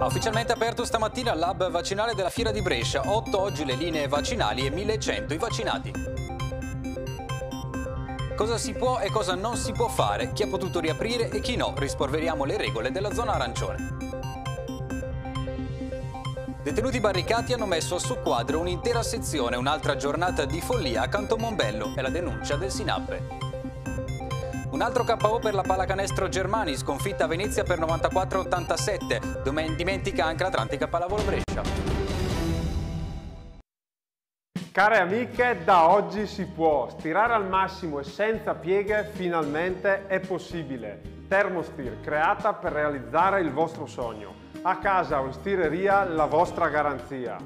Ha ufficialmente aperto stamattina il lab vaccinale della Fiera di Brescia, 8 oggi le linee vaccinali e 1100 i vaccinati. Cosa si può e cosa non si può fare, chi ha potuto riaprire e chi no, Risporveriamo le regole della zona arancione. Detenuti barricati hanno messo a soqquadro un'intera sezione, un'altra giornata di follia a Canton Mombello, è la denuncia del Sinappe. Un altro KO per la pallacanestro Germani, sconfitta a Venezia per 94-87. Domen dimentica anche l'Atlantica Pallavolo Brescia. Care amiche, da oggi si può. Stirare al massimo e senza pieghe finalmente è possibile. Thermostir, creata per realizzare il vostro sogno. A casa o in stireria, la vostra garanzia.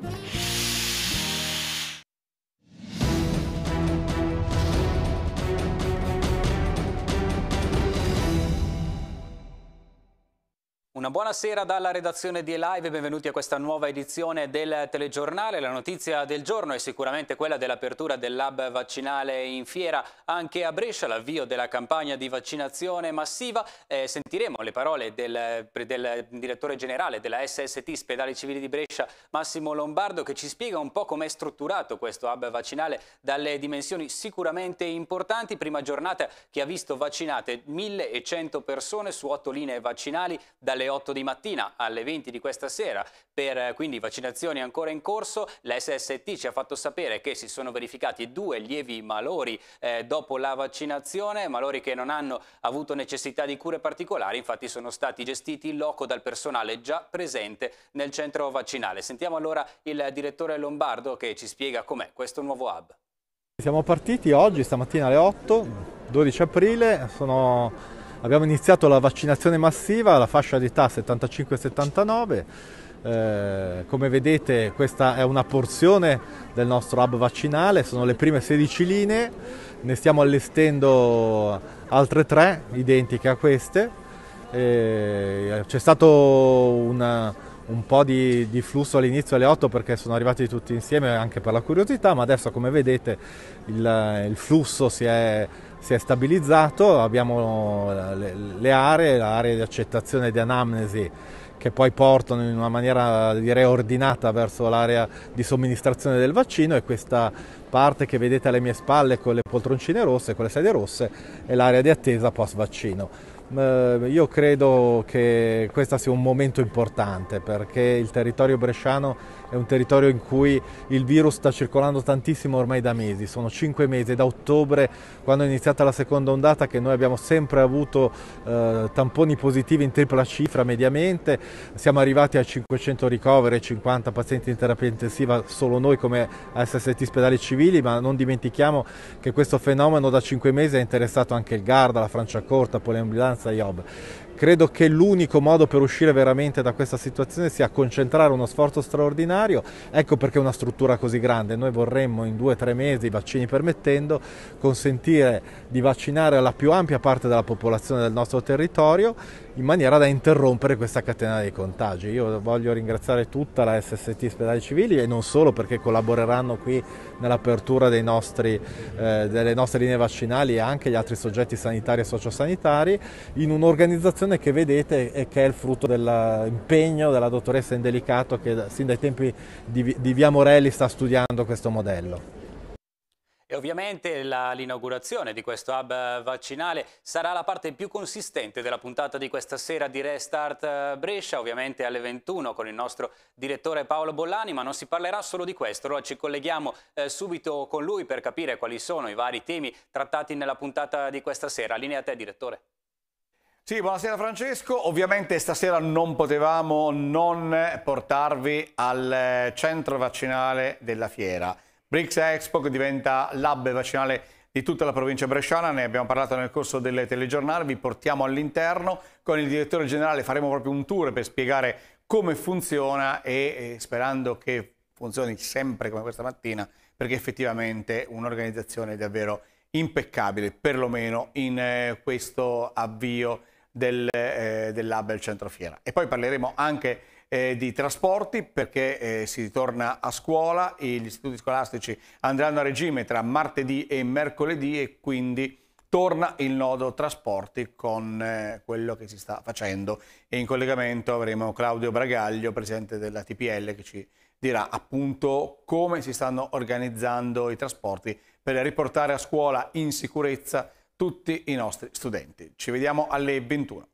Una buonasera dalla redazione di Elive benvenuti a questa nuova edizione del telegiornale. La notizia del giorno è sicuramente quella dell'apertura del lab vaccinale in fiera anche a Brescia, l'avvio della campagna di vaccinazione massiva. Eh, sentiremo le parole del, del, direttore generale della SST Spedali Civili di Brescia, Massimo Lombardo, che ci spiega un po' com'è strutturato questo hub vaccinale dalle dimensioni sicuramente importanti. Prima giornata che ha visto vaccinate 1100 persone su 8 linee vaccinali dalle 8 di mattina alle 20 di questa sera per eh, quindi vaccinazioni ancora in corso. La SST ci ha fatto sapere che si sono verificati due lievi malori eh, dopo la vaccinazione, malori che non hanno avuto necessità di cure particolari, infatti sono stati gestiti in loco dal personale già presente nel centro vaccinale. Sentiamo allora il direttore Lombardo che ci spiega com'è questo nuovo hub. Siamo partiti oggi, stamattina alle 8, 12 aprile, sono Abbiamo iniziato la vaccinazione massiva alla fascia d'età 75-79. Eh, come vedete questa è una porzione del nostro hub vaccinale, sono le prime 16 linee, ne stiamo allestendo altre tre identiche a queste. Eh, c'è stato una, un po' di, di flusso all'inizio alle 8 perché sono arrivati tutti insieme anche per la curiosità, ma adesso come vedete il, il flusso si è si è stabilizzato, abbiamo eh, le, le aree, le aree di accettazione di anamnesi che poi portano in una maniera direi ordinata verso l'area di somministrazione del vaccino e questa parte che vedete alle mie spalle con le poltroncine rosse, con le sedie rosse, è l'area di attesa post vaccino. Eh, io credo che questo sia un momento importante perché il territorio bresciano è un territorio in cui il virus sta circolando tantissimo ormai da mesi, sono cinque mesi, da ottobre quando è iniziata la seconda ondata che noi abbiamo sempre avuto eh, tamponi positivi in tripla cifra mediamente, siamo arrivati a 500 ricoveri, 50 pazienti in terapia intensiva solo noi come ASST Spedali Civili, ma non dimentichiamo che questo fenomeno da cinque mesi ha interessato anche il Garda, la Franciacorta, Poliambulanza, IOB. Credo che l'unico modo per uscire veramente da questa situazione sia concentrare uno sforzo straordinario, ecco perché una struttura così grande, noi vorremmo in due o tre mesi, i vaccini permettendo, consentire di vaccinare la più ampia parte della popolazione del nostro territorio in maniera da interrompere questa catena dei contagi. Io voglio ringraziare tutta la SST Spedali Civili e non solo perché collaboreranno qui nell'apertura nostri, eh, delle nostre linee vaccinali e anche gli altri soggetti sanitari e sociosanitari in un'organizzazione che vedete e che è il frutto dell'impegno della dottoressa Indelicato che sin dai tempi di, di Via Morelli sta studiando questo modello. E ovviamente l'inaugurazione di questo hub vaccinale sarà la parte più consistente della puntata di questa sera di Restart eh, Brescia, ovviamente alle 21 con il nostro direttore Paolo Bollani, ma non si parlerà solo di questo, allora ci colleghiamo eh, subito con lui per capire quali sono i vari temi trattati nella puntata di questa sera. Linea a te direttore. Sì, buonasera Francesco. Ovviamente stasera non potevamo non portarvi al eh, centro vaccinale della fiera. Brix Expo diventa l'hub vaccinale di tutta la provincia bresciana, ne abbiamo parlato nel corso delle telegiornali, vi portiamo all'interno, con il direttore generale faremo proprio un tour per spiegare come funziona e, e sperando che funzioni sempre come questa mattina, perché effettivamente un'organizzazione davvero impeccabile, perlomeno in eh, questo avvio del, eh, dell'hub del centro fiera. E poi parleremo anche eh, di trasporti perché eh, si ritorna a scuola, e gli istituti scolastici andranno a regime tra martedì e mercoledì e quindi torna il nodo trasporti con eh, quello che si sta facendo e in collegamento avremo Claudio Bragaglio, presidente della TPL, che ci dirà appunto come si stanno organizzando i trasporti per riportare a scuola in sicurezza tutti i nostri studenti. Ci vediamo alle 21.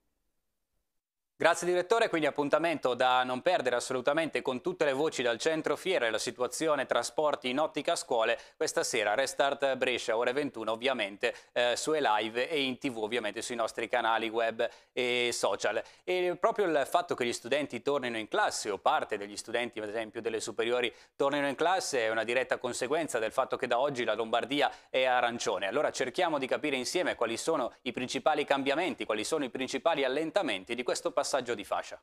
Grazie direttore, quindi appuntamento da non perdere assolutamente con tutte le voci dal centro fiera e la situazione trasporti in ottica scuole questa sera Restart Brescia ore 21 ovviamente eh, su Elive e in tv ovviamente sui nostri canali web e social e proprio il fatto che gli studenti tornino in classe o parte degli studenti ad esempio delle superiori tornino in classe è una diretta conseguenza del fatto che da oggi la Lombardia è arancione allora cerchiamo di capire insieme quali sono i principali cambiamenti quali sono i principali allentamenti di questo passaggio passaggio di fascia.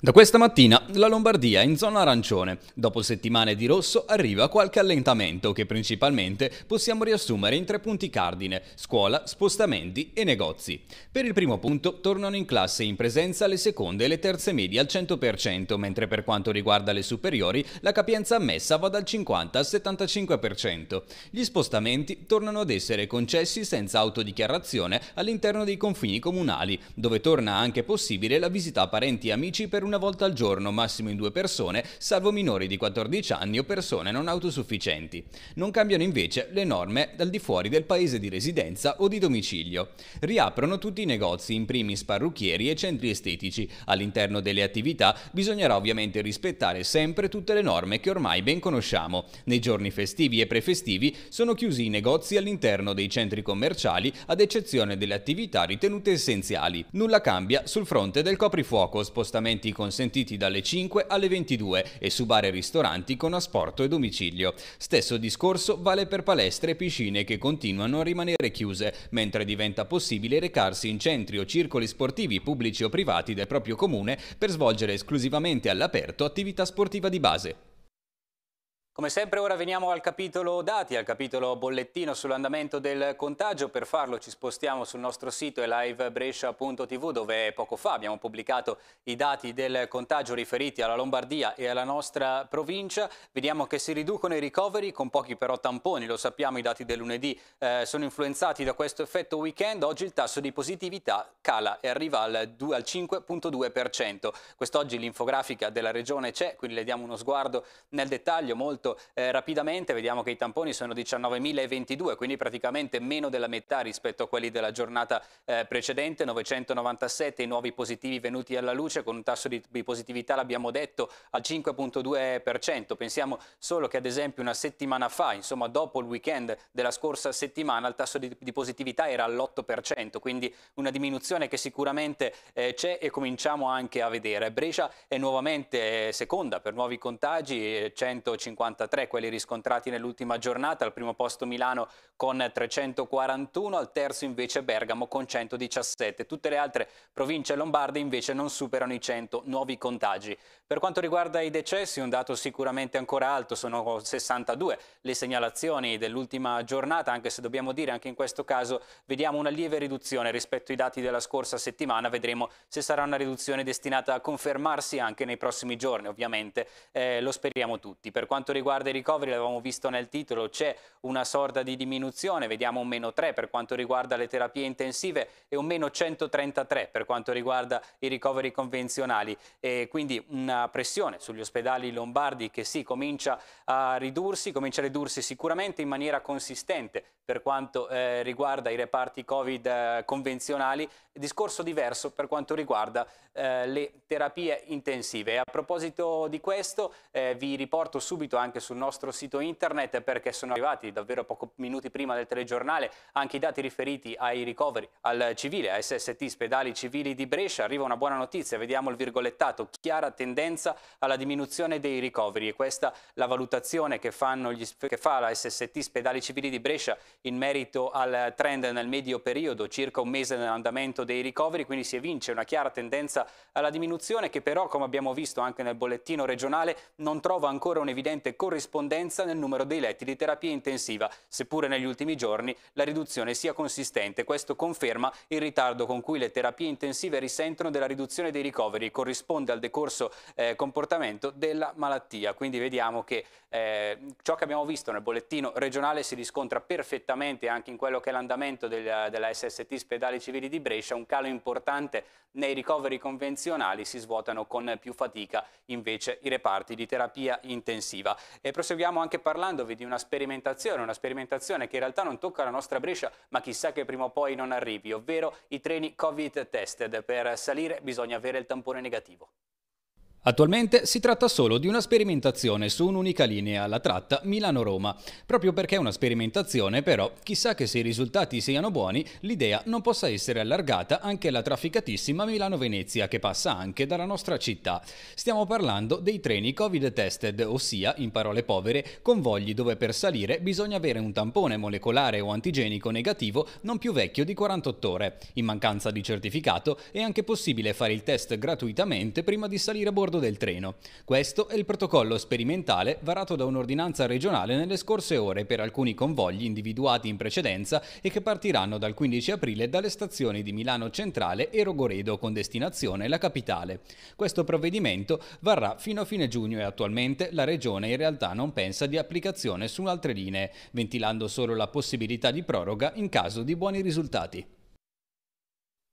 Da questa mattina la Lombardia è in zona arancione. Dopo settimane di rosso arriva qualche allentamento che principalmente possiamo riassumere in tre punti cardine, scuola, spostamenti e negozi. Per il primo punto tornano in classe in presenza le seconde e le terze medie al 100%, mentre per quanto riguarda le superiori la capienza ammessa va dal 50 al 75%. Gli spostamenti tornano ad essere concessi senza autodichiarazione all'interno dei confini comunali, dove torna anche possibile la visita a parenti e amici per un una volta al giorno, massimo in due persone, salvo minori di 14 anni o persone non autosufficienti. Non cambiano invece le norme al di fuori del paese di residenza o di domicilio. Riaprono tutti i negozi, in primis parrucchieri e centri estetici. All'interno delle attività bisognerà ovviamente rispettare sempre tutte le norme che ormai ben conosciamo. Nei giorni festivi e prefestivi sono chiusi i negozi all'interno dei centri commerciali ad eccezione delle attività ritenute essenziali. Nulla cambia sul fronte del coprifuoco, spostamenti consentiti dalle 5 alle 22 e su bar e ristoranti con asporto e domicilio. Stesso discorso vale per palestre e piscine che continuano a rimanere chiuse, mentre diventa possibile recarsi in centri o circoli sportivi pubblici o privati del proprio comune per svolgere esclusivamente all'aperto attività sportiva di base. Come sempre ora veniamo al capitolo dati, al capitolo bollettino sull'andamento del contagio. Per farlo ci spostiamo sul nostro sito livebrescia.tv dove poco fa abbiamo pubblicato i dati del contagio riferiti alla Lombardia e alla nostra provincia. Vediamo che si riducono i ricoveri con pochi però tamponi, lo sappiamo i dati del lunedì eh, sono influenzati da questo effetto weekend. Oggi il tasso di positività cala e arriva al, 5.2%. Quest'oggi l'infografica della regione c'è, quindi le diamo uno sguardo nel dettaglio molto detto eh, rapidamente, vediamo che i tamponi sono 19.022, quindi praticamente meno della metà rispetto a quelli della giornata eh, precedente, 997 i nuovi positivi venuti alla luce con un tasso di, di positività, l'abbiamo detto, al 5.2%. Pensiamo solo che ad esempio una settimana fa, insomma dopo il weekend della scorsa settimana, il tasso di, di positività era all'8%, quindi una diminuzione che sicuramente eh, c'è e cominciamo anche a vedere. Brescia è nuovamente eh, seconda per nuovi contagi, 150 eh, 393 quelli riscontrati nell'ultima giornata, al primo posto Milano con 341, al terzo invece Bergamo con 117. Tutte le altre province lombarde invece non superano i 100 nuovi contagi. Per quanto riguarda i decessi, un dato sicuramente ancora alto, sono 62 le segnalazioni dell'ultima giornata, anche se dobbiamo dire anche in questo caso vediamo una lieve riduzione rispetto ai dati della scorsa settimana, vedremo se sarà una riduzione destinata a confermarsi anche nei prossimi giorni, ovviamente eh, lo speriamo tutti. Per quanto riguarda riguarda i ricoveri, l'avevamo visto nel titolo, c'è una sorta di diminuzione, vediamo un meno 3 per quanto riguarda le terapie intensive e un meno 133 per quanto riguarda i ricoveri convenzionali. E quindi una pressione sugli ospedali lombardi che sì, comincia a ridursi, comincia a ridursi sicuramente in maniera consistente per quanto eh, riguarda i reparti Covid eh, convenzionali, discorso diverso per quanto riguarda eh, le terapie intensive. a proposito di questo eh, vi riporto subito anche anche sul nostro sito internet perché sono arrivati davvero pochi minuti prima del telegiornale anche i dati riferiti ai ricoveri al civile, a SST, Spedali Civili di Brescia. Arriva una buona notizia, vediamo il virgolettato, chiara tendenza alla diminuzione dei ricoveri e questa la valutazione che, gli, che fa la SST, Spedali Civili di Brescia in merito al trend nel medio periodo, circa un mese nell'andamento dei ricoveri, quindi si evince una chiara tendenza alla diminuzione che però, come abbiamo visto anche nel bollettino regionale, non trova ancora un evidente corrispondenza nel numero dei letti di terapia intensiva, seppure negli ultimi giorni la riduzione sia consistente. Questo conferma il ritardo con cui le terapie intensive risentono della riduzione dei ricoveri, corrisponde al decorso eh, comportamento della malattia. Quindi vediamo che eh, ciò che abbiamo visto nel bollettino regionale si riscontra perfettamente anche in quello che è l'andamento del, della SST Spedali Civili di Brescia, un calo importante nei ricoveri convenzionali si svuotano con più fatica invece i reparti di terapia intensiva. E proseguiamo anche parlandovi di una sperimentazione, una sperimentazione che in realtà non tocca la nostra Brescia, ma chissà che prima o poi non arrivi, ovvero i treni Covid tested. Per salire bisogna avere il tampone negativo. Attualmente si tratta solo di una sperimentazione su un'unica linea, la tratta Milano-Roma. Proprio perché è una sperimentazione, però, chissà che se i risultati siano buoni, l'idea non possa essere allargata anche alla trafficatissima Milano-Venezia, che passa anche dalla nostra città. Stiamo parlando dei treni Covid-tested, ossia, in parole povere, convogli dove per salire bisogna avere un tampone molecolare o antigenico negativo non più vecchio di 48 ore. In mancanza di certificato è anche possibile fare il test gratuitamente prima di salire a bordo bordo del treno. Questo è il protocollo sperimentale varato da un'ordinanza regionale nelle scorse ore per alcuni convogli individuati in precedenza e che partiranno dal 15 aprile dalle stazioni di Milano Centrale e Rogoredo con destinazione la capitale. Questo provvedimento varrà fino a fine giugno e attualmente la regione in realtà non pensa di applicazione su altre linee, ventilando solo la possibilità di proroga in caso di buoni risultati.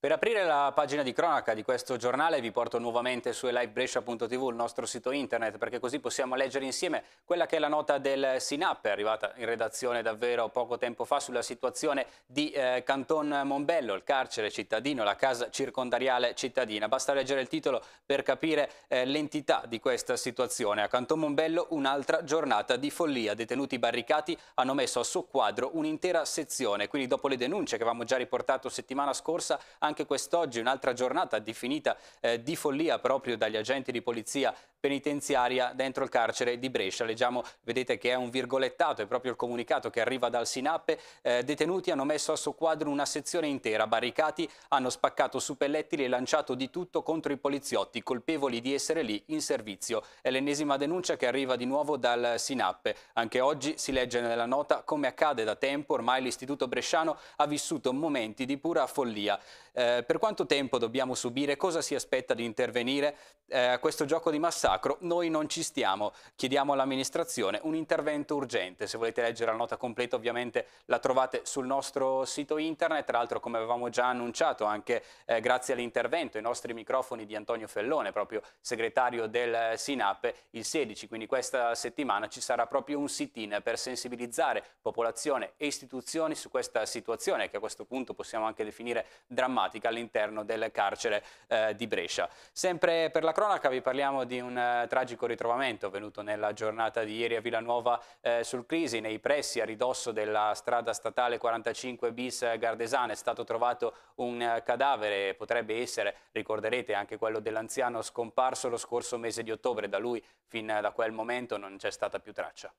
Per aprire la pagina di cronaca di questo giornale vi porto nuovamente su elivebrescia.tv, il nostro sito internet, perché così possiamo leggere insieme quella che è la nota del SINAP, arrivata in redazione davvero poco tempo fa, sulla situazione di eh, Canton Mombello, il carcere cittadino, la casa circondariale cittadina. Basta leggere il titolo per capire eh, l'entità di questa situazione. A Canton Mombello un'altra giornata di follia. Detenuti barricati hanno messo a soqquadro un'intera sezione, quindi dopo le denunce che avevamo già riportato settimana scorsa, anche anche quest'oggi un'altra giornata definita eh, di follia proprio dagli agenti di polizia penitenziaria dentro il carcere di Brescia. Leggiamo, vedete che è un virgolettato, è proprio il comunicato che arriva dal Sinappe. Eh, detenuti hanno messo a soqquadro una sezione intera, barricati, hanno spaccato su pellettili e lanciato di tutto contro i poliziotti, colpevoli di essere lì in servizio. È l'ennesima denuncia che arriva di nuovo dal Sinappe. Anche oggi si legge nella nota come accade da tempo, ormai l'istituto bresciano ha vissuto momenti di pura follia eh, per quanto tempo dobbiamo subire, cosa si aspetta di intervenire eh, a questo gioco di massacro, noi non ci stiamo, chiediamo all'amministrazione un intervento urgente, se volete leggere la nota completa ovviamente la trovate sul nostro sito internet, tra l'altro come avevamo già annunciato anche eh, grazie all'intervento i nostri microfoni di Antonio Fellone, proprio segretario del SINAP, il 16, quindi questa settimana ci sarà proprio un sit-in per sensibilizzare popolazione e istituzioni su questa situazione che a questo punto possiamo anche definire drammatica drammatica all'interno del carcere eh, di Brescia. Sempre per la cronaca vi parliamo di un eh, tragico ritrovamento avvenuto nella giornata di ieri a Villanuova eh, sul Crisi, nei pressi a ridosso della strada statale 45 bis Gardesana. È stato trovato un eh, cadavere, potrebbe essere, ricorderete, anche quello dell'anziano scomparso lo scorso mese di ottobre. Da lui fin da quel momento non c'è stata più traccia.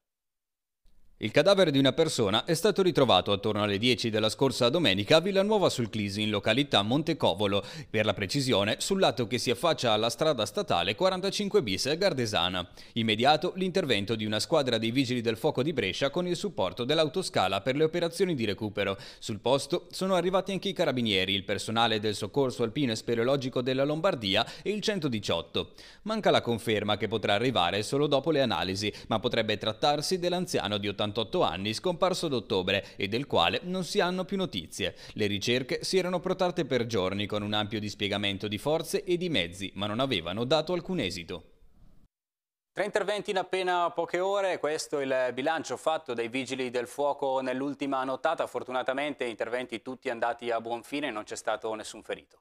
Il cadavere di una persona è stato ritrovato attorno alle 10 della scorsa domenica a Villanuova sul Clisi in località Montecovolo, per la precisione sul lato che si affaccia alla strada statale 45 bis Gardesana. Immediato l'intervento di una squadra dei vigili del fuoco di Brescia con il supporto dell'autoscala per le operazioni di recupero. Sul posto sono arrivati anche i carabinieri, il personale del soccorso alpino e speleologico della Lombardia e il 118. Manca la conferma che potrà arrivare solo dopo le analisi, ma potrebbe trattarsi dell'anziano di 80 78 anni, scomparso ad ottobre e del quale non si hanno più notizie. Le ricerche si erano protratte per giorni con un ampio dispiegamento di forze e di mezzi, ma non avevano dato alcun esito. Tre interventi in appena poche ore, questo è il bilancio fatto dai vigili del fuoco nell'ultima nottata, fortunatamente interventi tutti andati a buon fine, non c'è stato nessun ferito.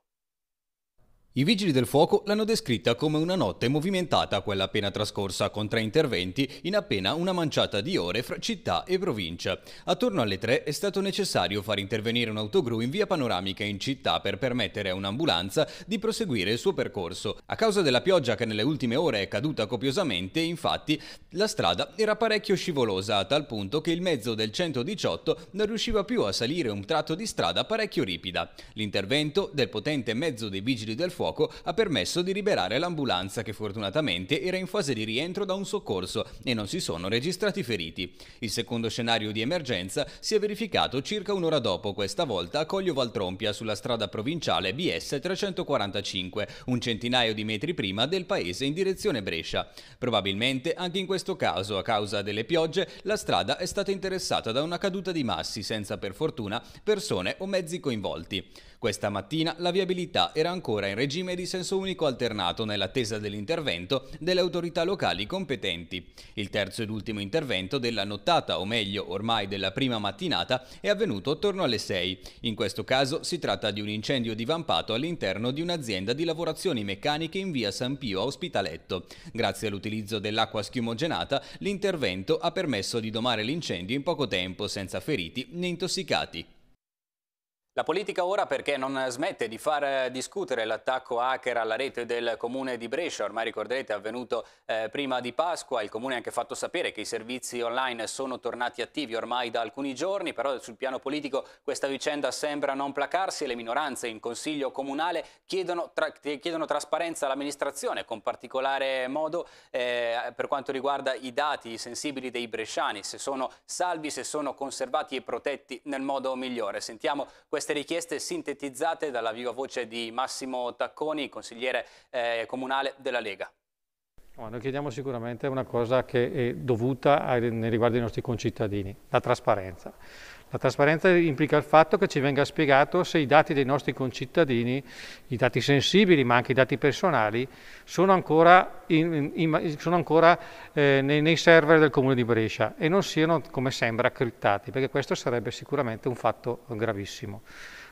I vigili del fuoco l'hanno descritta come una notte movimentata quella appena trascorsa con tre interventi in appena una manciata di ore fra città e provincia. Attorno alle tre è stato necessario far intervenire un autogru in via panoramica in città per permettere a un'ambulanza di proseguire il suo percorso. A causa della pioggia che nelle ultime ore è caduta copiosamente, infatti, la strada era parecchio scivolosa a tal punto che il mezzo del 118 non riusciva più a salire un tratto di strada parecchio ripida. L'intervento del potente mezzo dei vigili del fuoco fuoco ha permesso di liberare l'ambulanza che fortunatamente era in fase di rientro da un soccorso e non si sono registrati feriti. Il secondo scenario di emergenza si è verificato circa un'ora dopo, questa volta a Coglio Valtrompia sulla strada provinciale BS 345, un centinaio di metri prima del paese in direzione Brescia. Probabilmente anche in questo caso, a causa delle piogge, la strada è stata interessata da una caduta di massi senza per fortuna persone o mezzi coinvolti. Questa mattina la viabilità era ancora in regime di senso unico alternato nell'attesa dell'intervento delle autorità locali competenti. Il terzo ed ultimo intervento della nottata, o meglio ormai della prima mattinata, è avvenuto attorno alle 6. In questo caso si tratta di un incendio divampato all'interno di un'azienda di lavorazioni meccaniche in via San Pio a Ospitaletto. Grazie all'utilizzo dell'acqua schiumogenata, l'intervento ha permesso di domare l'incendio in poco tempo senza feriti né intossicati. La politica ora perché non smette di far eh, discutere l'attacco hacker alla rete del comune di Brescia, ormai ricorderete è avvenuto eh, prima di Pasqua, il comune ha anche fatto sapere che i servizi online sono tornati attivi ormai da alcuni giorni, però sul piano politico questa vicenda sembra non placarsi e le minoranze in consiglio comunale chiedono, tra chiedono trasparenza all'amministrazione, con particolare modo eh, per quanto riguarda i dati sensibili dei bresciani, se sono salvi, se sono conservati e protetti nel modo migliore. Sentiamo questa queste richieste sintetizzate dalla viva voce di Massimo Tacconi, consigliere eh, comunale della Lega. noi chiediamo sicuramente una cosa che è dovuta ai, nei riguardi dei nostri concittadini, la trasparenza. La trasparenza implica il fatto che ci venga spiegato se i dati dei nostri concittadini, i dati sensibili ma anche i dati personali, sono ancora, in, in, sono ancora eh, nei, nei, server del Comune di Brescia e non siano, come sembra, criptati, perché questo sarebbe sicuramente un fatto gravissimo.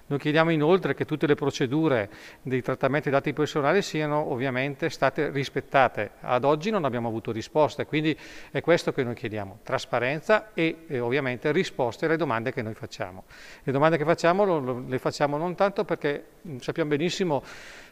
Noi chiediamo inoltre che tutte le procedure dei trattamenti dati personali siano ovviamente state rispettate. Ad oggi non abbiamo avuto risposte, quindi è questo che noi chiediamo, trasparenza e, e eh, ovviamente risposte alle domande che noi facciamo. Le domande che facciamo lo, lo, le facciamo non tanto perché mh, mm, sappiamo benissimo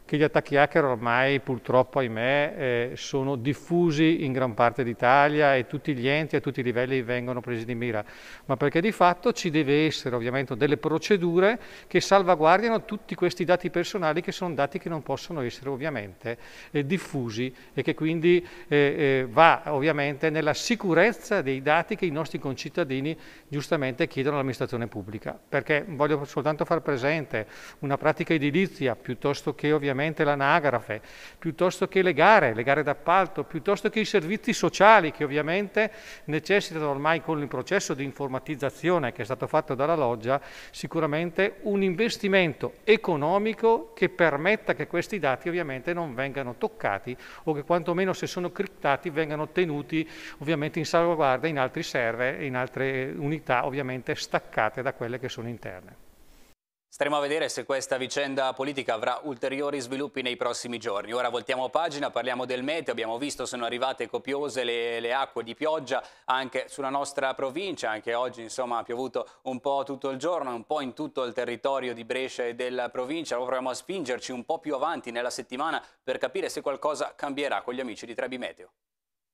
che gli attacchi hacker ormai purtroppo, ahimè, eh, sono diffusi in gran parte d'Italia e tutti gli enti a tutti i livelli vengono presi di mira, ma perché di fatto ci deve essere ovviamente delle procedure che salvaguardiano tutti questi dati personali che sono dati che non possono essere ovviamente eh, diffusi e che quindi eh, eh, va ovviamente nella sicurezza dei dati che i nostri concittadini giustamente chiedono all'amministrazione pubblica, perché voglio soltanto far presente una pratica edilizia piuttosto che ovviamente ovviamente l'anagrafe, piuttosto che le gare, le gare d'appalto, piuttosto che i servizi sociali che ovviamente necessitano ormai con il processo di informatizzazione che è stato fatto dalla loggia, sicuramente un investimento economico che permetta che questi dati ovviamente non vengano toccati o che quantomeno se sono criptati vengano tenuti ovviamente in salvaguardia in altri server, in altre unità ovviamente staccate da quelle che sono interne. Staremo a vedere se questa vicenda politica avrà ulteriori sviluppi nei prossimi giorni. Ora voltiamo pagina, parliamo del meteo, abbiamo visto sono arrivate copiose le, le, acque di pioggia anche sulla nostra provincia, anche oggi insomma ha piovuto un po' tutto il giorno, un po' in tutto il territorio di Brescia e della provincia, Ora proviamo a spingerci un po' più avanti nella settimana per capire se qualcosa cambierà con gli amici di Trebi Meteo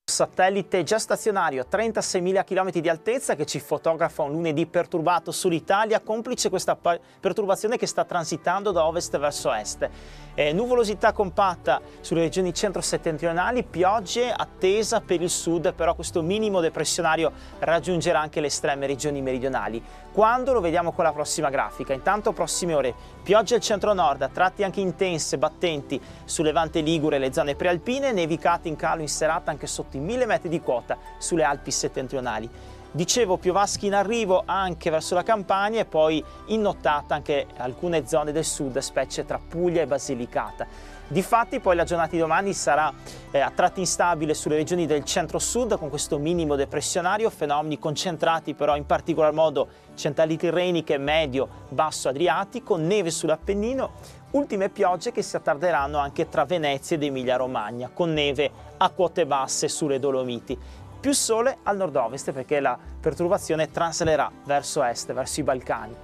satellite già stazionario a 36.000 km di altezza che ci fotografa un lunedì perturbato sull'Italia complice questa perturbazione che sta transitando da ovest verso est. Eh, nuvolosità compatta sulle regioni centro-settentrionali, piogge attesa per il sud, però questo minimo depressionario raggiungerà anche le estreme regioni meridionali. Quando lo vediamo con la prossima grafica? Intanto prossime ore, piogge al centro-nord, a tratti anche intense, battenti sulle vante Ligure e le zone prealpine, nevicate in calo in serata anche sotto superati 1000 metri di quota sulle Alpi settentrionali. Dicevo piovaschi in arrivo anche verso la Campania e poi in nottata anche alcune zone del sud, specie tra Puglia e Basilicata. Difatti poi la giornata di domani sarà eh, a tratti instabile sulle regioni del centro-sud con questo minimo depressionario, fenomeni concentrati però in particolar modo centrali tirreniche, medio, basso adriatico, neve sull'Appennino, ultime piogge che si attarderanno anche tra Venezia ed Emilia-Romagna, con neve a quote basse sulle Dolomiti. Più sole al nord-ovest perché la perturbazione traslerà verso est, verso i Balcani.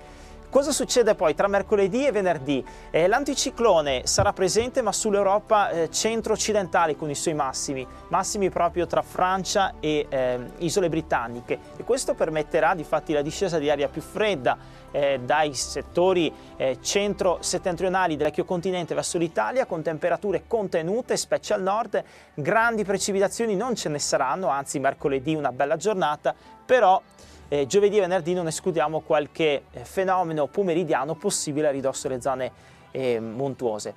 Cosa succede poi tra mercoledì e venerdì? Eh, l'anticiclone sarà presente ma sull'Europa eh, centro-occidentale con i suoi massimi, massimi proprio tra Francia e eh, isole britanniche e questo permetterà di fatti la discesa di aria più fredda eh, dai settori eh, centro-settentrionali del vecchio continente verso l'Italia con temperature contenute, specie al nord, grandi precipitazioni non ce ne saranno, anzi mercoledì una bella giornata, però eh, giovedì e venerdì non escludiamo qualche eh, fenomeno pomeridiano possibile a ridosso delle zone eh, montuose.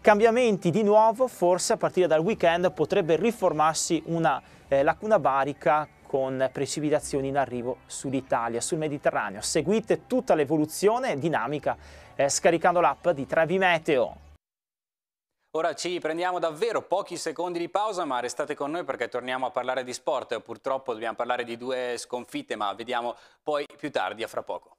Cambiamenti di nuovo, forse a partire dal weekend potrebbe riformarsi una eh, lacuna barica con precipitazioni in arrivo sull'Italia, sul Mediterraneo. Seguite tutta l'evoluzione dinamica eh, scaricando l'app di Trevi Meteo. Ora ci prendiamo davvero pochi secondi di pausa, ma restate con noi perché torniamo a parlare di sport. Purtroppo dobbiamo parlare di due sconfitte, ma vediamo poi più tardi, a fra poco.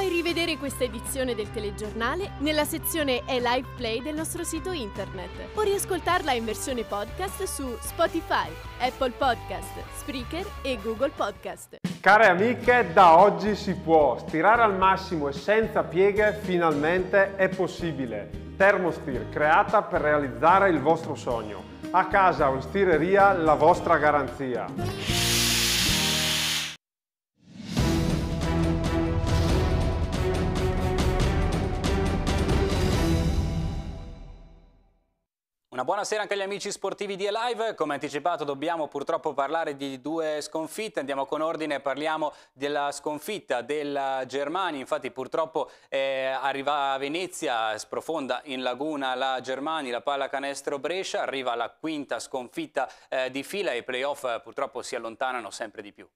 Puoi rivedere questa edizione del telegiornale nella sezione e live play del nostro sito internet o riascoltarla in versione podcast su Spotify, Apple Podcast, Spreaker e Google Podcast. Care amiche, da oggi si può stirare al massimo e senza pieghe finalmente è possibile. Thermostir creata per realizzare il vostro sogno. A casa o in stireria la vostra garanzia. Una buona anche agli amici sportivi di Alive. Come anticipato dobbiamo purtroppo parlare di due sconfitte. Andiamo con ordine, parliamo della sconfitta della Germania. Infatti purtroppo eh, arriva a Venezia, sprofonda in laguna la Germania, la pallacanestro Brescia. Arriva la quinta sconfitta eh, di fila e i playoff purtroppo si allontanano sempre di più.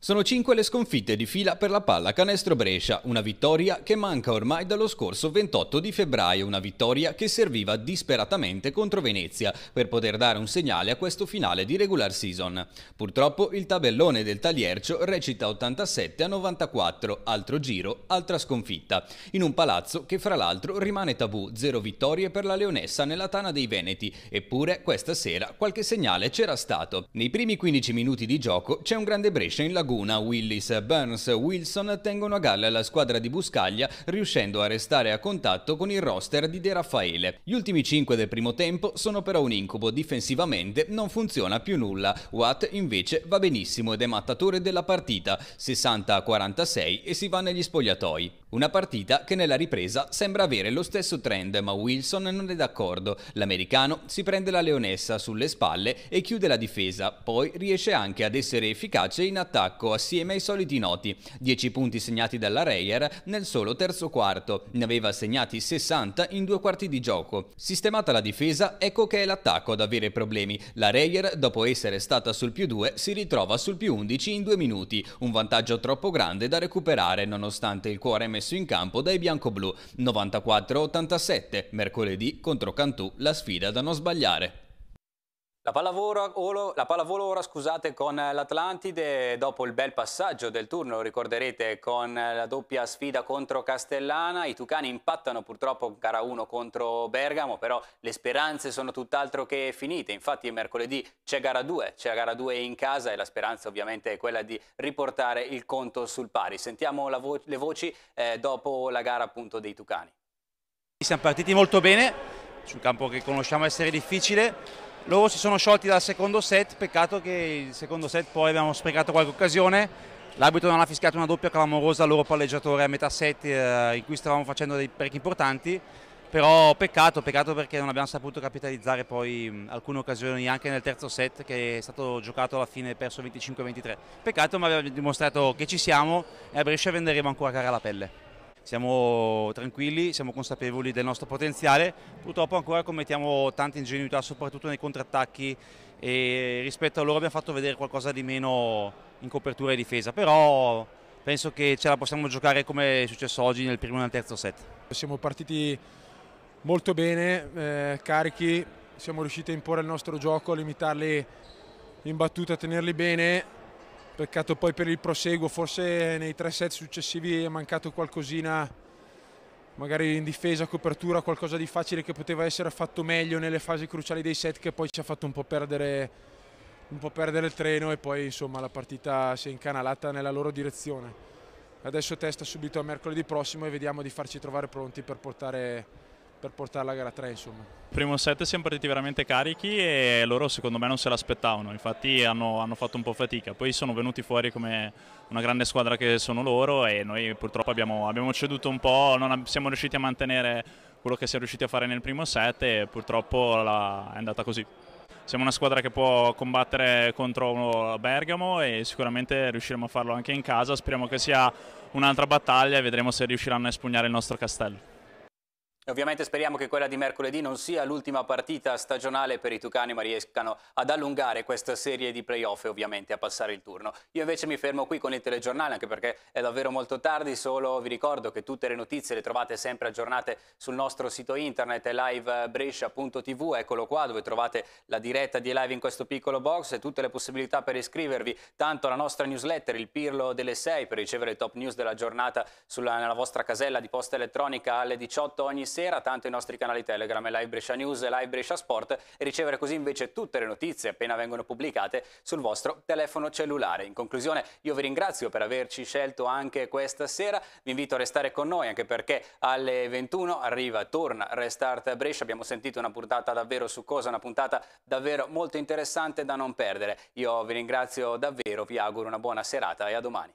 Sono cinque le sconfitte di fila per la palla Canestro Brescia, una vittoria che manca ormai dallo scorso 28 di febbraio, una vittoria che serviva disperatamente contro Venezia per poter dare un segnale a questo finale di regular season. Purtroppo il tabellone del Tagliercio recita 87 a 94, altro giro, altra sconfitta, in un palazzo che fra l'altro rimane tabù, zero vittorie per la Leonessa nella Tana dei Veneti, eppure questa sera qualche segnale c'era stato. Nei primi 15 minuti di gioco c'è un grande Brescia in laguna Laguna, Willis, Burns, Wilson tengono a galla la squadra di Buscaglia riuscendo a restare a contatto con il roster di De Raffaele. Gli ultimi 5 del primo tempo sono però un incubo, difensivamente non funziona più nulla. Watt invece va benissimo ed è mattatore della partita, 60 46 e si va negli spogliatoi. Una partita che nella ripresa sembra avere lo stesso trend, ma Wilson non è d'accordo. L'americano si prende la leonessa sulle spalle e chiude la difesa, poi riesce anche ad essere efficace in attacco attacco assieme ai soliti noti, 10 punti segnati dalla Reyer nel solo terzo quarto, ne aveva segnati 60 in due quarti di gioco. Sistemata la difesa, ecco che è l'attacco ad avere problemi, la Reyer dopo essere stata sul più 2 si ritrova sul più 11 in due minuti, un vantaggio troppo grande da recuperare nonostante il cuore messo in campo dai bianco-blu. 94-87, mercoledì contro Cantù, la sfida da non sbagliare. La pallavolo, la pallavolo ora scusate con l'Atlantide dopo il bel passaggio del turno, lo ricorderete con la doppia sfida contro Castellana, i Tucani impattano purtroppo gara 1 contro Bergamo, però le speranze sono tutt'altro che finite, infatti mercoledì c'è gara 2, c'è gara 2 in casa e la speranza ovviamente è quella di riportare il conto sul pari. Sentiamo vo le voci eh, dopo la gara appunto dei Tucani. Siamo partiti molto bene, sul campo che conosciamo essere difficile, loro si sono sciolti dal secondo set, peccato che il secondo set poi abbiamo sprecato qualche occasione. L'arbitro non ha fischiato una doppia clamorosa al loro palleggiatore a metà set eh, in cui stavamo facendo dei break importanti. Però peccato, peccato perché non abbiamo saputo capitalizzare poi mh, alcune occasioni anche nel terzo set che è stato giocato alla fine perso 25-23. Peccato ma abbiamo dimostrato che ci siamo e a Brescia venderemo ancora cara la pelle. Siamo tranquilli, siamo consapevoli del nostro potenziale, purtroppo ancora commettiamo tante ingenuità soprattutto nei contrattacchi e rispetto a loro abbiamo fatto vedere qualcosa di meno in copertura e difesa, però penso che ce la possiamo giocare come è successo oggi nel primo e nel terzo set. Siamo partiti molto bene, eh, carichi, siamo riusciti a imporre il nostro gioco, a limitarli in battuta, a tenerli bene, peccato poi per il proseguo, forse nei tre set successivi è mancato qualcosina, magari in difesa, copertura, qualcosa di facile che poteva essere fatto meglio nelle fasi cruciali dei set che poi ci ha fatto un po' perdere, un po perdere il treno e poi insomma la partita si è incanalata nella loro direzione. Adesso testa subito a mercoledì prossimo e vediamo di farci trovare pronti per portare per portare la gara 3 insomma. Primo set siamo partiti veramente carichi e loro secondo me non se l'aspettavano, infatti hanno, hanno, fatto un po' fatica, poi sono venuti fuori come una grande squadra che sono loro e noi purtroppo abbiamo, abbiamo ceduto un po', non siamo riusciti a mantenere quello che siamo riusciti a fare nel primo set e purtroppo la, è andata così. Siamo una squadra che può combattere contro Bergamo e sicuramente riusciremo a farlo anche in casa, speriamo che sia un'altra battaglia e vedremo se riusciranno a espugnare il nostro castello. E ovviamente speriamo che quella di mercoledì non sia l'ultima partita stagionale per i Tucani, ma riescano ad allungare questa serie di playoff e ovviamente a passare il turno. Io invece mi fermo qui con il telegiornale, anche perché è davvero molto tardi, solo vi ricordo che tutte le notizie le trovate sempre aggiornate sul nostro sito internet livebrescia.tv, eccolo qua dove trovate la diretta di live in questo piccolo box e tutte le possibilità per iscrivervi tanto alla nostra newsletter, il Pirlo delle 6, per ricevere le top news della giornata sulla, nella vostra casella di posta elettronica alle 18 ogni sera sera tanto i nostri canali Telegram Live Brescia News e Live Brescia Sport e ricevere così invece tutte le notizie appena vengono pubblicate sul vostro telefono cellulare. In conclusione io vi ringrazio per averci scelto anche questa sera, vi invito a restare con noi anche perché alle 21 arriva, torna Restart Brescia, abbiamo sentito una puntata davvero succosa, una puntata davvero molto interessante da non perdere. Io vi ringrazio davvero, vi auguro una buona serata e a domani.